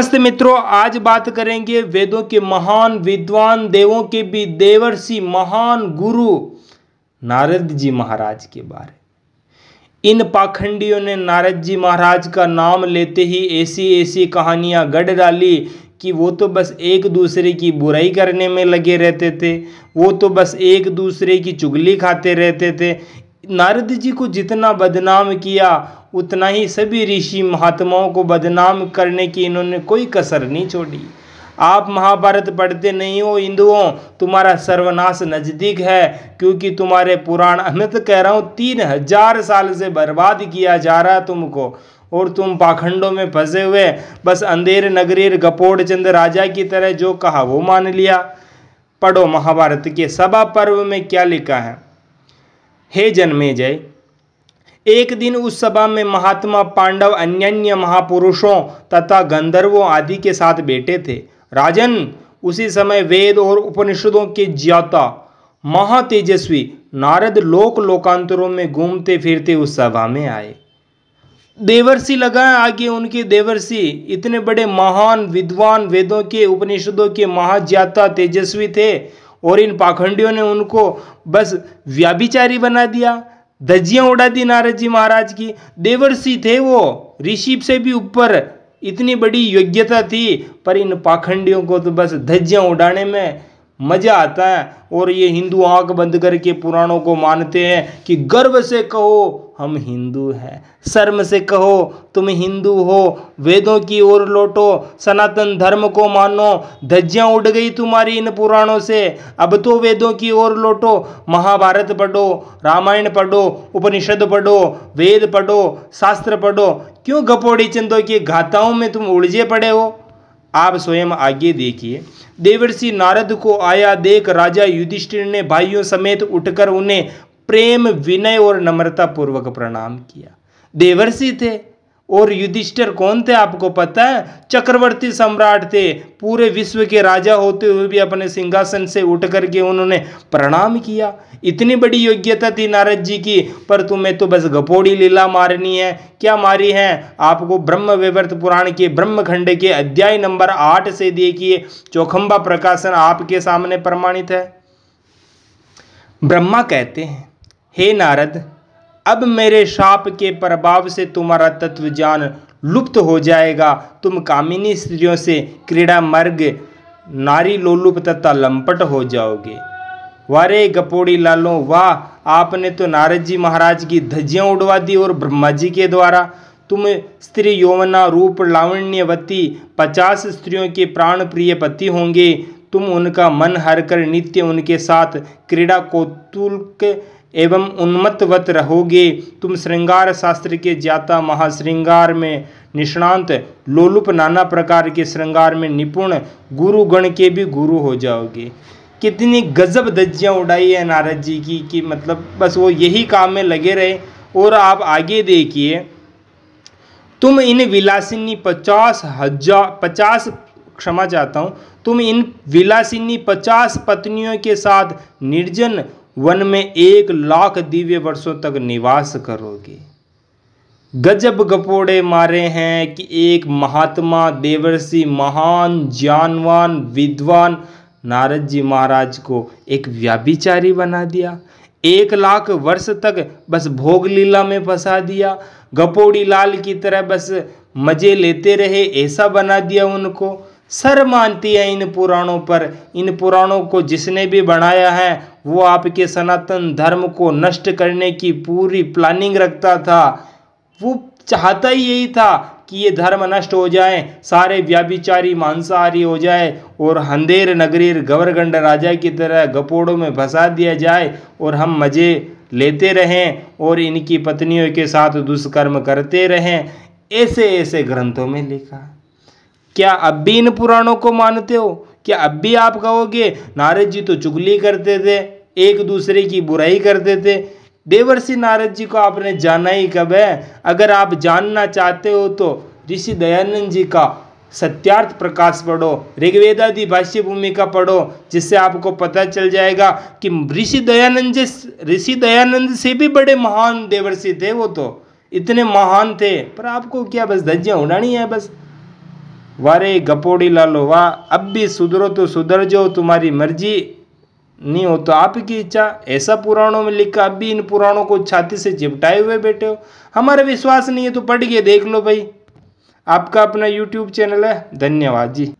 नमस्ते मित्रों आज बात करेंगे वेदों के महान विद्वान देवों के भी देवर्षि महान गुरु नारद जी महाराज के बारे इन पाखंडियों ने नारद जी महाराज का नाम लेते ही ऐसी ऐसी कहानियां गढ़ डाली कि वो तो बस एक दूसरे की बुराई करने में लगे रहते थे वो तो बस एक दूसरे की चुगली खाते रहते थे नारद जी को जितना बदनाम किया उतना ही सभी ऋषि महात्माओं को बदनाम करने की इन्होंने कोई कसर नहीं छोड़ी आप महाभारत पढ़ते नहीं हो हिंदुओं तुम्हारा सर्वनाश नज़दीक है क्योंकि तुम्हारे पुराण मैं तो कह रहा हूँ तीन हजार साल से बर्बाद किया जा रहा है तुमको और तुम पाखंडों में फंसे हुए बस अंधेर नगरीर गपोड़ चंद राजा की तरह जो कहा वो मान लिया पढ़ो महाभारत के सभा पर्व में क्या लिखा है हे जन्मे जय एक दिन उस सभा में महात्मा पांडव अन्य अन्य महापुरुषों तथा गंधर्वों आदि के साथ बैठे थे राजन उसी समय वेद और उपनिषदों के ज्ञाता महातेजस्वी नारद लोक लोकांतरों में घूमते फिरते उस सभा में आए देवर्षि लगा आगे उनके देवर्षि इतने बड़े महान विद्वान वेदों के उपनिषदों के महाज्ञाता तेजस्वी थे और इन पाखंडियों ने उनको बस व्याभिचारी बना दिया धज्जियां उड़ा दी नारद जी महाराज की देवर्षि थे वो ऋषि से भी ऊपर इतनी बड़ी योग्यता थी पर इन पाखंडियों को तो बस धज्जियां उड़ाने में मज़ा आता है और ये हिंदू आंख बंद करके पुराणों को मानते हैं कि गर्व से कहो हम हिंदू हैं शर्म से कहो तुम हिंदू हो वेदों की ओर लौटो सनातन धर्म को मानो धज्जियाँ उड़ गई तुम्हारी इन पुराणों से अब तो वेदों की ओर लौटो महाभारत पढ़ो रामायण पढ़ो उपनिषद पढ़ो वेद पढ़ो शास्त्र पढ़ो क्यों गपोड़ी चंदों की घाताओं में तुम उलझे पड़े हो आप स्वयं आगे देखिए देवर्षि नारद को आया देख राजा युधिष्ठिर ने भाइयों समेत उठकर उन्हें प्रेम विनय और नम्रता पूर्वक प्रणाम किया देवर्षि थे और युधिष्ठिर कौन थे आपको पता है चक्रवर्ती सम्राट थे पूरे विश्व के राजा होते हुए भी अपने सिंहासन से उठ करके उन्होंने प्रणाम किया इतनी बड़ी योग्यता थी नारद जी की पर तुम्हें तो बस घपोड़ी लीला मारनी है क्या मारी है आपको ब्रह्म विवर्त पुराण के ब्रह्मखंड के अध्याय नंबर आठ से देखिए चौखंबा प्रकाशन आपके सामने प्रमाणित है ब्रह्मा कहते हैं हे नारद अब मेरे शाप के प्रभाव से तुम्हारा तत्व ज्ञान लुप्त हो जाएगा तुम कामिनी स्त्रियों से क्रीड़ा मर्ग नारी लोलुप तथा लंपट हो जाओगे वारे गपोड़ी लालो वाह आपने तो नारद जी महाराज की धज्जियाँ उड़वा दी और ब्रह्मा जी के द्वारा तुम स्त्री यौवना रूप लावण्यवती पचास स्त्रियों के प्राण प्रिय पति होंगे तुम उनका मन हर कर नित्य उनके साथ क्रीड़ा कौतुल एवं उन्मत्तवत रहोगे तुम श्रृंगार शास्त्र के ज्ञाता महाश्रृंगार में निष्णांत लोलुप नाना प्रकार के श्रृंगार में निपुण गुरुगण के भी गुरु हो जाओगे कितनी गजब दज्जियाँ उड़ाई है नारद जी की कि मतलब बस वो यही काम में लगे रहे और आप आगे देखिए तुम इन विलासिनी पचास हजार पचास क्षमा चाहता हूँ तुम इन विलासिनी पचास पत्नियों के साथ निर्जन वन में एक लाख दिव्य वर्षों तक निवास करोगे गजब गपोड़े मारे हैं कि एक महात्मा देवर्षि महान ज्ञानवान विद्वान नारद जी महाराज को एक व्याभिचारी बना दिया एक लाख वर्ष तक बस भोग लीला में फंसा दिया गपोड़ी लाल की तरह बस मजे लेते रहे ऐसा बना दिया उनको सर मानती है इन पुराणों पर इन पुराणों को जिसने भी बनाया है वो आपके सनातन धर्म को नष्ट करने की पूरी प्लानिंग रखता था वो चाहता ही यही था कि ये धर्म नष्ट हो जाए सारे व्याभिचारी मांसाहारी हो जाए और हंदेर नगरीर गवरगंड राजा की तरह गपोड़ों में फंसा दिया जाए और हम मज़े लेते रहें और इनकी पत्नियों के साथ दुष्कर्म करते रहें ऐसे ऐसे ग्रंथों में लिखा क्या अब भी इन पुराणों को मानते हो कि अब भी आप कहोगे नारद जी तो चुगली करते थे एक दूसरे की बुराई करते थे देवर सिंह नारद जी को आपने जाना ही कब है अगर आप जानना चाहते हो तो ऋषि दयानंद जी का सत्यार्थ प्रकाश पढ़ो ऋग्वेदादि भाष्य भूमिका पढ़ो जिससे आपको पता चल जाएगा कि ऋषि दयानंद ऋषि दयानंद से भी बड़े महान देवर्षि थे वो तो इतने महान थे पर आपको क्या बस धज्जियाँ उड़ानी है बस वारे गपोड़ी लालो वाह अब भी सुधरो तो सुधर जाओ तुम्हारी मर्जी नहीं हो तो आपकी इच्छा ऐसा पुराणों में लिखा अब भी इन पुराणों को छाती से चिपटाए हुए बैठे हो हमारा विश्वास नहीं है तो पढ़ के देख लो भाई आपका अपना यूट्यूब चैनल है धन्यवाद जी